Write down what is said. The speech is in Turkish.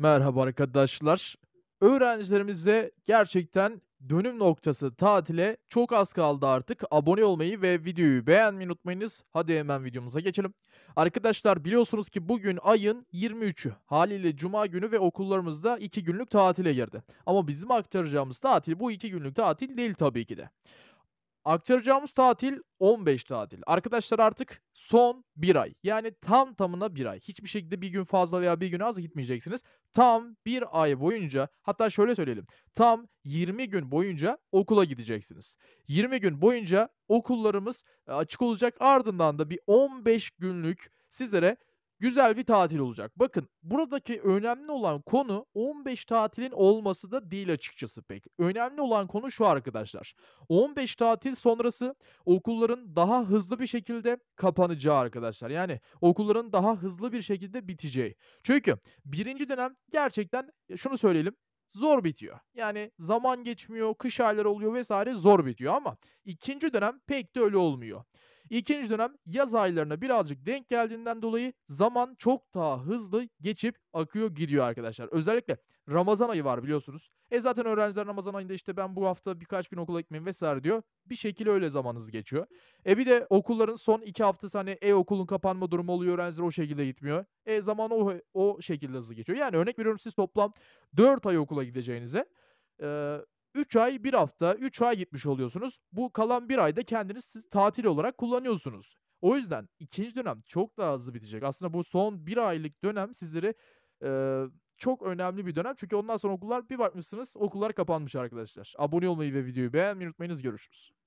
Merhaba arkadaşlar. Öğrencilerimize gerçekten dönüm noktası tatile çok az kaldı artık. Abone olmayı ve videoyu beğenmeyi unutmayınız. Hadi hemen videomuza geçelim. Arkadaşlar biliyorsunuz ki bugün ayın 23'ü haliyle cuma günü ve okullarımızda 2 günlük tatile girdi. Ama bizim aktaracağımız tatil bu 2 günlük tatil değil tabii ki de. Aktaracağımız tatil 15 tatil. Arkadaşlar artık son bir ay. Yani tam tamına bir ay. Hiçbir şekilde bir gün fazla veya bir gün az gitmeyeceksiniz. Tam bir ay boyunca hatta şöyle söyleyelim. Tam 20 gün boyunca okula gideceksiniz. 20 gün boyunca okullarımız e, açık olacak. Ardından da bir 15 günlük sizlere güzel bir tatil olacak. Bakın buradaki önemli olan konu 15 tatilin olması da değil açıkçası pek. Önemli olan konu şu arkadaşlar. 15 tatil sonrası okulların daha hızlı bir şekilde kapanacağı arkadaşlar. Yani okulların daha hızlı bir şekilde biteceği. Çünkü birinci dönem gerçekten şunu söyleyelim zor bitiyor. Yani zaman geçmiyor, kış ayları oluyor vesaire zor bitiyor ama ikinci dönem pek de öyle olmuyor. İkinci dönem yaz aylarına birazcık denk geldiğinden dolayı zaman çok daha hızlı geçip akıyor gidiyor arkadaşlar. Özellikle Ramazan ayı var biliyorsunuz. E zaten öğrenciler Ramazan ayında işte ben bu hafta birkaç gün okula gitmeyeyim vesaire diyor. Bir şekilde öyle zaman hızlı geçiyor. E bir de okulların son iki haftası hani e-okulun kapanma durumu oluyor. Öğrenciler o şekilde gitmiyor. E zaman o, o şekilde hızlı geçiyor. Yani örnek veriyorum siz toplam 4 ay okula gideceğinize e, 3 ay 1 hafta 3 ay gitmiş oluyorsunuz. Bu kalan 1 ayda kendiniz siz tatil olarak kullanıyorsunuz. O yüzden ikinci dönem çok daha hızlı bitecek. Aslında bu son 1 aylık dönem sizleri e, çok önemli bir dönem. Çünkü ondan sonra okullar bir bakmışsınız okullar kapanmış arkadaşlar. Abone olmayı ve videoyu beğenmeyi unutmayınız. Görüşürüz.